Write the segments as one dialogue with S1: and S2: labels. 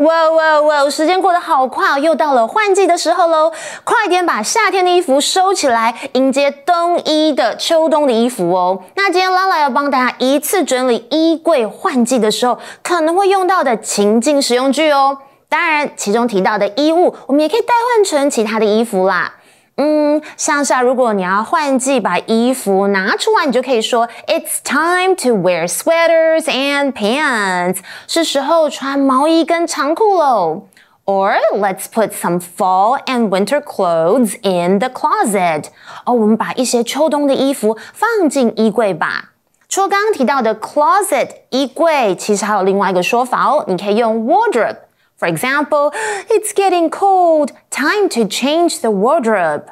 S1: 哇哇哇！时间过得好快哦，又到了换季的时候喽，快点把夏天的衣服收起来，迎接冬衣的秋冬的衣服哦。那今天 Lala 要帮大家一次整理衣柜，换季的时候可能会用到的情境使用句哦。当然，其中提到的衣物，我们也可以代换成其他的衣服啦。嗯，像是啊，如果你要换季把衣服拿出来，你就可以说 It's time to wear sweaters and pants，是时候穿毛衣跟长裤喽。Or let's put some fall and winter clothes in the closet，哦，我们把一些秋冬的衣服放进衣柜吧。除了刚刚提到的 closet 衣柜，其实还有另外一个说法哦，你可以用 wardrobe。For example, it's getting cold, time to change the wardrobe.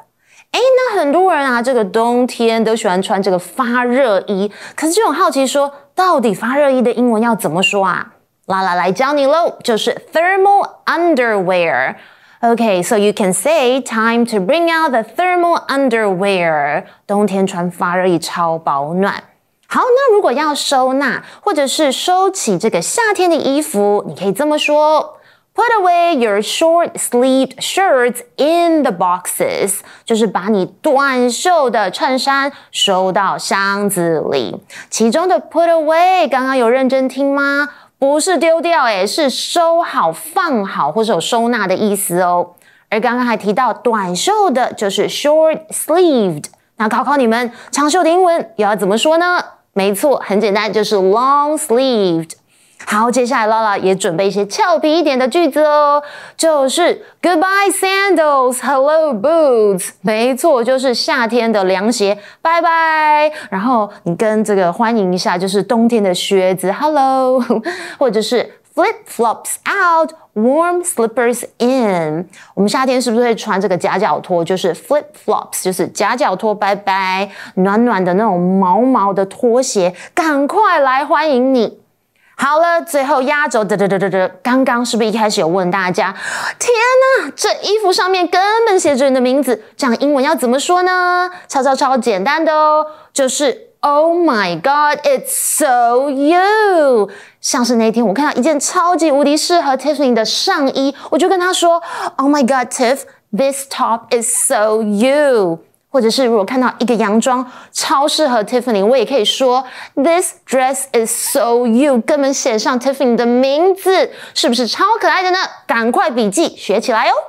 S1: 哎，那很多人啊，这个冬天都喜欢穿这个发热衣。可是就很好奇说，到底发热衣的英文要怎么说啊？啦啦，来教你喽，就是 thermal underwear。Okay, so you can say time to bring out the thermal underwear. underwear。冬天穿发热衣超保暖。好，那如果要收纳或者是收起这个夏天的衣服，你可以这么说。Put away your short-sleeved shirts in the boxes，就是把你短袖的衬衫收到箱子里。其中的 put away，刚刚有认真听吗？不是丢掉，诶，是收好、放好，或者有收纳的意思哦。而刚刚还提到短袖的，就是 short-sleeved。那考考你们，长袖的英文又要怎么说呢？没错，很简单，就是 long-sleeved。好，接下来拉拉也准备一些俏皮一点的句子哦，就是 Goodbye sandals, hello boots。没错，就是夏天的凉鞋，拜拜。然后你跟这个欢迎一下，就是冬天的靴子，hello，或者是 Flip flops out, warm slippers in。我们夏天是不是会穿这个夹脚拖？就是 Flip flops，就是夹脚拖，拜拜。暖暖的那种毛毛的拖鞋，赶快来欢迎你。好了，最后压轴，得得得得得！刚刚是不是一开始有问大家？天哪，这衣服上面根本写着你的名字，这样英文要怎么说呢？超超超简单的哦，就是 Oh my God, it's so you。像是那天，我看到一件超级无敌适合 Tiffany 的上衣，我就跟她说：Oh my God, Tiff, this top is so you。或者是如果看到一个洋装超适合 Tiffany，我也可以说 This dress is so you，根本写上 Tiffany 的名字，是不是超可爱的呢？赶快笔记学起来哦！